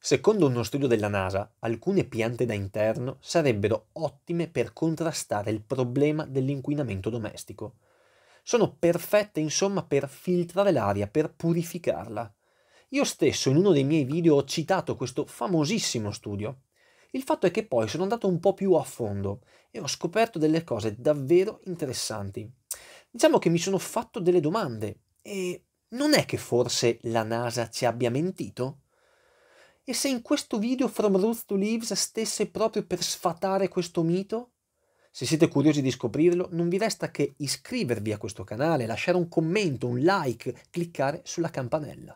Secondo uno studio della NASA, alcune piante da interno sarebbero ottime per contrastare il problema dell'inquinamento domestico. Sono perfette insomma per filtrare l'aria, per purificarla. Io stesso in uno dei miei video ho citato questo famosissimo studio. Il fatto è che poi sono andato un po' più a fondo e ho scoperto delle cose davvero interessanti. Diciamo che mi sono fatto delle domande e non è che forse la NASA ci abbia mentito? E se in questo video From Ruth to Leaves stesse proprio per sfatare questo mito? Se siete curiosi di scoprirlo, non vi resta che iscrivervi a questo canale, lasciare un commento, un like, cliccare sulla campanella.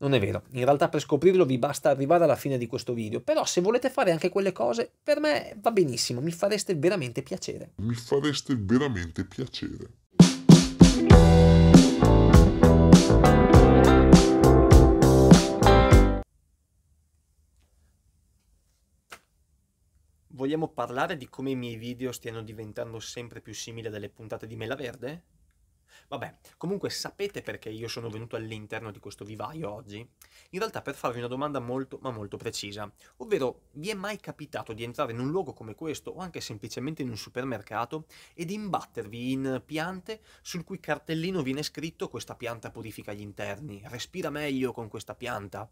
Non è vero, in realtà per scoprirlo vi basta arrivare alla fine di questo video, però se volete fare anche quelle cose, per me va benissimo, mi fareste veramente piacere. Mi fareste veramente piacere. Vogliamo parlare di come i miei video stiano diventando sempre più simili a delle puntate di Mela Verde? Vabbè, comunque sapete perché io sono venuto all'interno di questo vivaio oggi? In realtà per farvi una domanda molto ma molto precisa, ovvero vi è mai capitato di entrare in un luogo come questo o anche semplicemente in un supermercato e di imbattervi in piante sul cui cartellino viene scritto questa pianta purifica gli interni, respira meglio con questa pianta?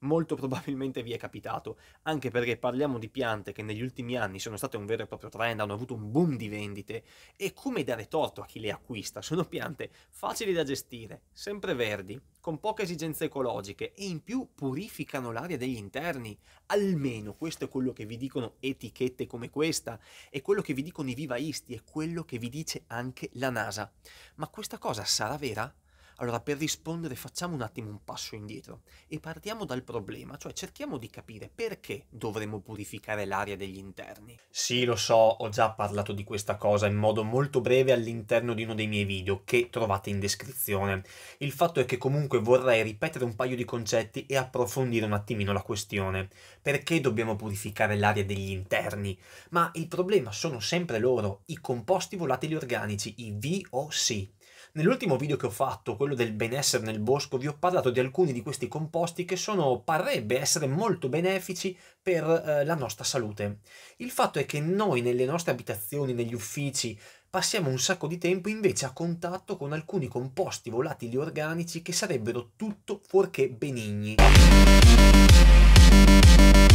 molto probabilmente vi è capitato, anche perché parliamo di piante che negli ultimi anni sono state un vero e proprio trend, hanno avuto un boom di vendite e come dare torto a chi le acquista? Sono piante facili da gestire, sempre verdi, con poche esigenze ecologiche e in più purificano l'aria degli interni. Almeno questo è quello che vi dicono etichette come questa, è quello che vi dicono i vivaisti, è quello che vi dice anche la NASA. Ma questa cosa sarà vera? Allora, per rispondere facciamo un attimo un passo indietro e partiamo dal problema, cioè cerchiamo di capire perché dovremmo purificare l'aria degli interni. Sì, lo so, ho già parlato di questa cosa in modo molto breve all'interno di uno dei miei video che trovate in descrizione. Il fatto è che comunque vorrei ripetere un paio di concetti e approfondire un attimino la questione. Perché dobbiamo purificare l'aria degli interni? Ma il problema sono sempre loro, i composti volatili organici, i VOC. Nell'ultimo video che ho fatto, quello del benessere nel bosco, vi ho parlato di alcuni di questi composti che sono, parrebbe essere molto benefici per eh, la nostra salute. Il fatto è che noi nelle nostre abitazioni, negli uffici, passiamo un sacco di tempo invece a contatto con alcuni composti volatili organici che sarebbero tutto fuorché benigni.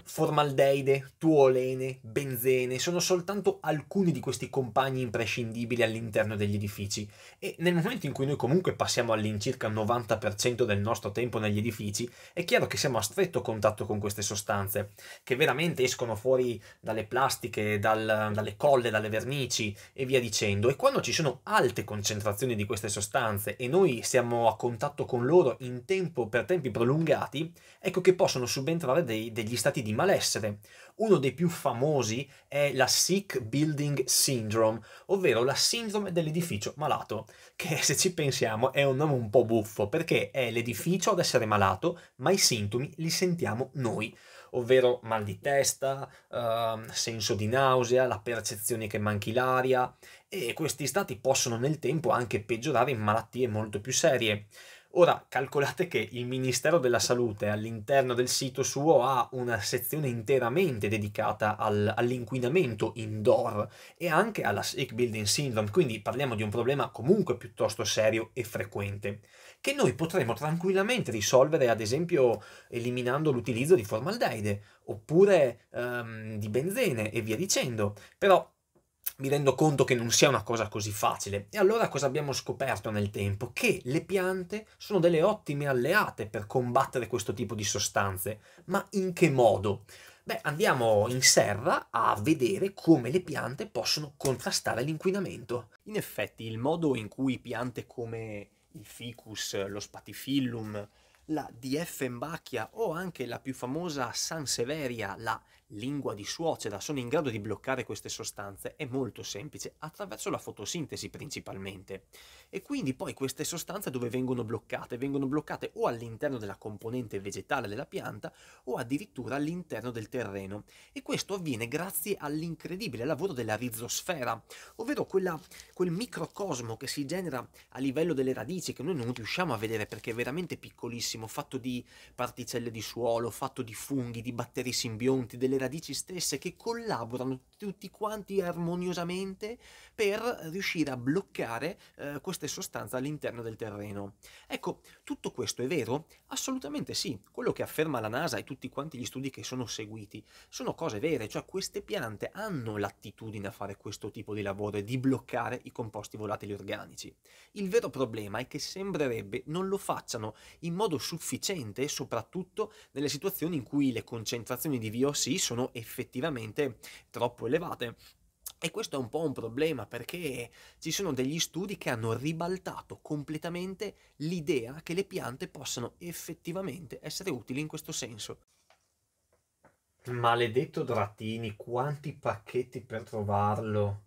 Formaldeide, tuolene, benzene sono soltanto alcuni di questi compagni imprescindibili all'interno degli edifici e nel momento in cui noi comunque passiamo all'incirca il 90% del nostro tempo negli edifici è chiaro che siamo a stretto contatto con queste sostanze che veramente escono fuori dalle plastiche, dal, dalle colle, dalle vernici e via dicendo e quando ci sono alte concentrazioni di queste sostanze e noi siamo a contatto con loro in tempo per tempi prolungati ecco che possono subentrare dei, degli stati di malessere. Uno dei più famosi è la Sick Building Syndrome, ovvero la sindrome dell'edificio malato, che se ci pensiamo è un nome un po' buffo, perché è l'edificio ad essere malato, ma i sintomi li sentiamo noi ovvero mal di testa, uh, senso di nausea, la percezione che manchi l'aria e questi stati possono nel tempo anche peggiorare in malattie molto più serie. Ora calcolate che il Ministero della Salute all'interno del sito suo ha una sezione interamente dedicata al, all'inquinamento indoor e anche alla Sick Building Syndrome, quindi parliamo di un problema comunque piuttosto serio e frequente, che noi potremo tranquillamente risolvere ad esempio eliminando l'utilizzo di formaldeide oppure um, di benzene e via dicendo, però mi rendo conto che non sia una cosa così facile. E allora cosa abbiamo scoperto nel tempo? Che le piante sono delle ottime alleate per combattere questo tipo di sostanze. Ma in che modo? Beh, andiamo in serra a vedere come le piante possono contrastare l'inquinamento. In effetti, il modo in cui piante come il ficus, lo spatifillum, la DF Mbacchia o anche la più famosa Sanseveria, la lingua di suocera, sono in grado di bloccare queste sostanze è molto semplice, attraverso la fotosintesi principalmente. E quindi poi queste sostanze dove vengono bloccate? Vengono bloccate o all'interno della componente vegetale della pianta o addirittura all'interno del terreno. E questo avviene grazie all'incredibile lavoro della rizosfera, ovvero quella, quel microcosmo che si genera a livello delle radici che noi non riusciamo a vedere perché è veramente piccolissimo bellissimo, fatto di particelle di suolo, fatto di funghi, di batteri simbionti, delle radici stesse che collaborano tutti quanti armoniosamente per riuscire a bloccare eh, queste sostanze all'interno del terreno. Ecco, tutto questo è vero? Assolutamente sì. Quello che afferma la NASA e tutti quanti gli studi che sono seguiti sono cose vere, cioè queste piante hanno l'attitudine a fare questo tipo di lavoro e di bloccare i composti volatili organici. Il vero problema è che sembrerebbe non lo facciano in modo sufficiente soprattutto nelle situazioni in cui le concentrazioni di VOC sono effettivamente troppo elevate. E questo è un po' un problema perché ci sono degli studi che hanno ribaltato completamente l'idea che le piante possano effettivamente essere utili in questo senso. Maledetto Drattini, quanti pacchetti per trovarlo.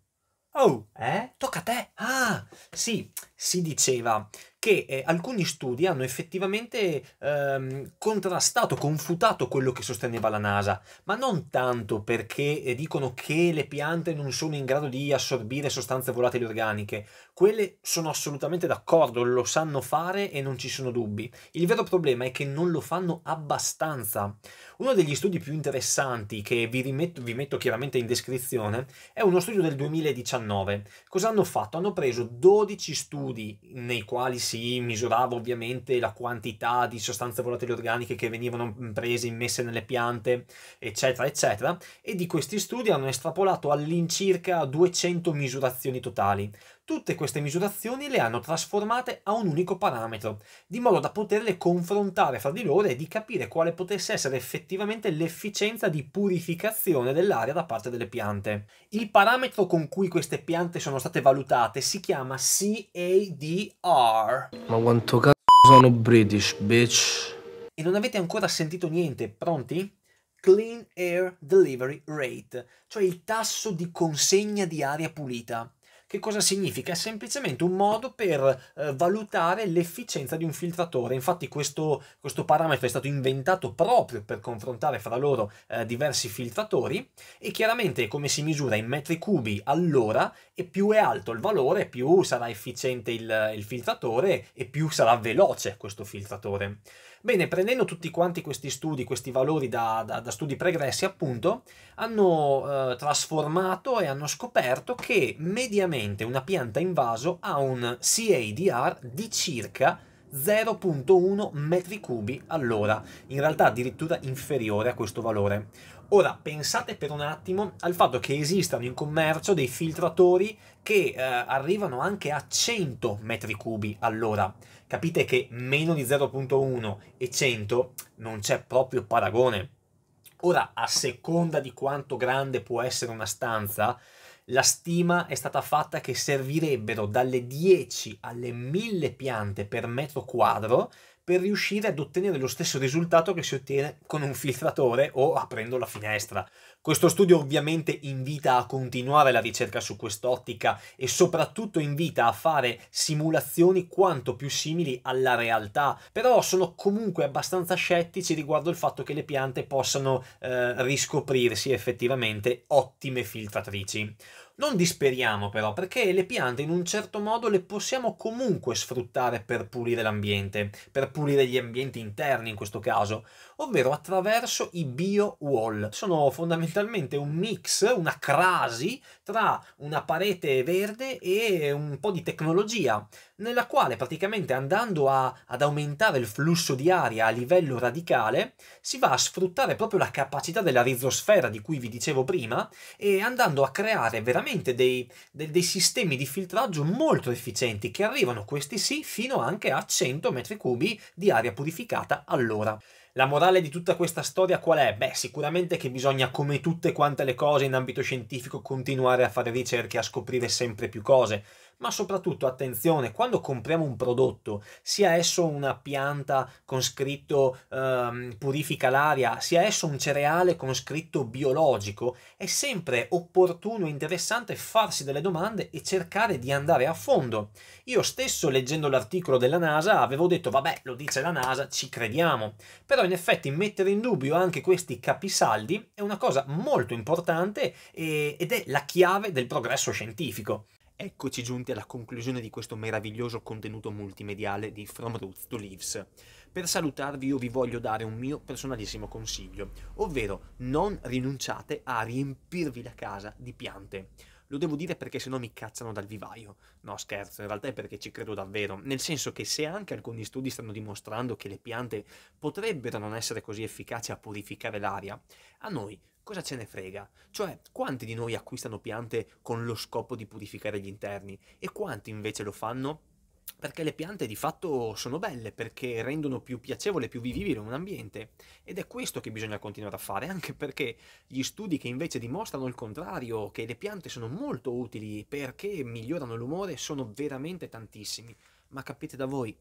Oh, eh? Tocca a te. Ah, sì, si diceva che eh, alcuni studi hanno effettivamente ehm, contrastato, confutato quello che sosteneva la NASA, ma non tanto perché eh, dicono che le piante non sono in grado di assorbire sostanze volatili organiche, quelle sono assolutamente d'accordo, lo sanno fare e non ci sono dubbi. Il vero problema è che non lo fanno abbastanza. Uno degli studi più interessanti che vi, rimetto, vi metto chiaramente in descrizione è uno studio del 2019. Cosa hanno fatto? Hanno preso 12 studi nei quali si si misurava ovviamente la quantità di sostanze volatili organiche che venivano prese, immesse nelle piante, eccetera, eccetera, e di questi studi hanno estrapolato all'incirca 200 misurazioni totali, Tutte queste misurazioni le hanno trasformate a un unico parametro, di modo da poterle confrontare fra di loro e di capire quale potesse essere effettivamente l'efficienza di purificazione dell'aria da parte delle piante. Il parametro con cui queste piante sono state valutate si chiama CADR. Ma quanto cazzo sono British, bitch? E non avete ancora sentito niente, pronti? Clean Air Delivery Rate, cioè il tasso di consegna di aria pulita. Che cosa significa? È semplicemente un modo per eh, valutare l'efficienza di un filtratore. Infatti questo, questo, parametro è stato inventato proprio per confrontare fra loro eh, diversi filtratori e chiaramente come si misura in metri cubi all'ora e più è alto il valore più sarà efficiente il, il filtratore e più sarà veloce questo filtratore. Bene, prendendo tutti quanti questi studi, questi valori da, da, da studi pregressi appunto, hanno eh, trasformato e hanno scoperto che mediamente solamente una pianta in vaso ha un CADR di circa 0.1 metri cubi all'ora, in realtà addirittura inferiore a questo valore. Ora pensate per un attimo al fatto che esistano in commercio dei filtratori che eh, arrivano anche a 100 metri cubi all'ora. Capite che meno di 0.1 e 100 non c'è proprio paragone. Ora, a seconda di quanto grande può essere una stanza, la stima è stata fatta che servirebbero dalle 10 alle 1000 piante per metro quadro per riuscire ad ottenere lo stesso risultato che si ottiene con un filtratore o aprendo la finestra. Questo studio ovviamente invita a continuare la ricerca su quest'ottica e soprattutto invita a fare simulazioni quanto più simili alla realtà, però sono comunque abbastanza scettici riguardo il fatto che le piante possano eh, riscoprirsi effettivamente ottime filtratrici. Non disperiamo però perché le piante in un certo modo le possiamo comunque sfruttare per pulire l'ambiente, per pulire gli ambienti interni in questo caso ovvero attraverso i bio wall. Sono fondamentalmente un mix, una crasi tra una parete verde e un po' di tecnologia, nella quale praticamente andando a, ad aumentare il flusso di aria a livello radicale si va a sfruttare proprio la capacità della rizosfera di cui vi dicevo prima e andando a creare veramente dei, dei, dei sistemi di filtraggio molto efficienti che arrivano questi sì fino anche a 100 metri cubi di aria purificata all'ora. La morale di tutta questa storia qual è? Beh, sicuramente che bisogna, come tutte quante le cose in ambito scientifico, continuare a fare ricerche, a scoprire sempre più cose ma soprattutto attenzione, quando compriamo un prodotto, sia esso una pianta con scritto ehm, purifica l'aria, sia esso un cereale con scritto biologico, è sempre opportuno e interessante farsi delle domande e cercare di andare a fondo. Io stesso leggendo l'articolo della NASA avevo detto vabbè, lo dice la NASA, ci crediamo, però in effetti mettere in dubbio anche questi capisaldi è una cosa molto importante ed è la chiave del progresso scientifico. Eccoci giunti alla conclusione di questo meraviglioso contenuto multimediale di From Roots to Leaves. Per salutarvi io vi voglio dare un mio personalissimo consiglio, ovvero non rinunciate a riempirvi la casa di piante. Lo devo dire perché sennò mi cazzano dal vivaio. No, scherzo, in realtà è perché ci credo davvero. Nel senso che se anche alcuni studi stanno dimostrando che le piante potrebbero non essere così efficaci a purificare l'aria, a noi cosa ce ne frega? Cioè, quanti di noi acquistano piante con lo scopo di purificare gli interni e quanti invece lo fanno? Perché le piante di fatto sono belle, perché rendono più piacevole, e più vivibile un ambiente. Ed è questo che bisogna continuare a fare, anche perché gli studi che invece dimostrano il contrario, che le piante sono molto utili perché migliorano l'umore, sono veramente tantissimi. Ma capite da voi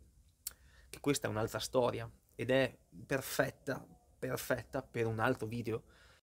che questa è un'altra storia ed è perfetta, perfetta per un altro video